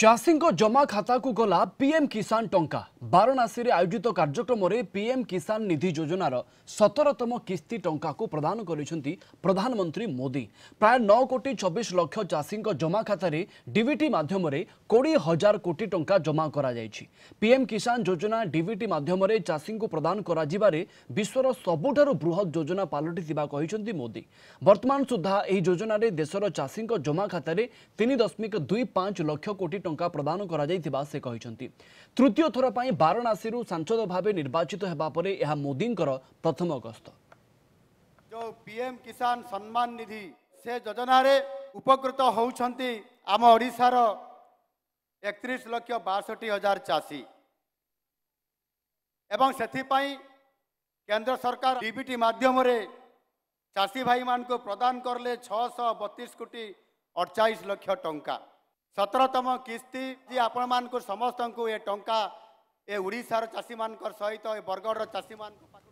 ଚାଷୀଙ୍କ ଜମା ଖାତାକୁ ଗଲା ପିଏମ୍ କିଷାନ ଟଙ୍କା ବାରାଣାସୀରେ ଆୟୋଜିତ କାର୍ଯ୍ୟକ୍ରମରେ ପିଏମ୍ କିଷାନ ନିଧି ଯୋଜନାର ସତରତମ କିସ୍ତି ଟଙ୍କାକୁ ପ୍ରଦାନ କରିଛନ୍ତି ପ୍ରଧାନମନ୍ତ୍ରୀ ମୋଦି ପ୍ରାୟ ନଅ କୋଟି ଛବିଶ ଲକ୍ଷ ଚାଷୀଙ୍କ ଜମା ଖାତାରେ ଡିବିଟି ମାଧ୍ୟମରେ କୋଡ଼ିଏ ହଜାର କୋଟି ଟଙ୍କା ଜମା କରାଯାଇଛି ପିଏମ୍ କିଷାନ ଯୋଜନା ଡିବିଟି ମାଧ୍ୟମରେ ଚାଷୀଙ୍କୁ ପ୍ରଦାନ କରାଯିବାରେ ବିଶ୍ୱର ସବୁଠାରୁ ବୃହତ୍ ଯୋଜନା ପାଲଟିଥିବା କହିଛନ୍ତି ମୋଦି ବର୍ତ୍ତମାନ ସୁଦ୍ଧା ଏହି ଯୋଜନାରେ ଦେଶର ଚାଷୀଙ୍କ ଜମା ଖାତାରେ ତିନି ଦଶମିକ ଦୁଇ ପାଞ୍ଚ ଲକ୍ଷ କୋଟି ଟଙ୍କା ପ୍ରଦାନ କରାଯାଇଥିବା ସେ କହିଛନ୍ତି ତୃତୀୟ ଥର ପାଇଁ ବାରାଣାସୀରୁ ସାଂସଦ ଭାବେ ନିର୍ବାଚିତ ହେବା ପରେ ଏହା ମୋଦିଙ୍କର ପ୍ରଥମ ଗସ୍ତ ଯେଉଁ ପିଏମ୍ କିଷାନ ସମ୍ମାନ ନିଧି ସେ ଯୋଜନାରେ ଉପକୃତ ହେଉଛନ୍ତି ଆମ ଓଡ଼ିଶାର ଏକତିରିଶ ଲକ୍ଷ ବାଷଠି ହଜାର ଚାଷୀ ଏବଂ ସେଥିପାଇଁ କେନ୍ଦ୍ର ସରକାର ଡିବିଟି ମାଧ୍ୟମରେ ଚାଷୀ ଭାଇମାନଙ୍କୁ ପ୍ରଦାନ କଲେ ଛଅଶହ ବତିଶ କୋଟି ଅଠଚାଳିଶ ଲକ୍ଷ ଟଙ୍କା ସତରତମ କିସ୍ତି ଯେ ଆପଣମାନଙ୍କୁ ସମସ୍ତଙ୍କୁ ଏ ଟଙ୍କା ଏ ଓଡ଼ିଶାର ଚାଷୀମାନଙ୍କର ସହିତ ଏ ବରଗଡ଼ର ଚାଷୀମାନଙ୍କ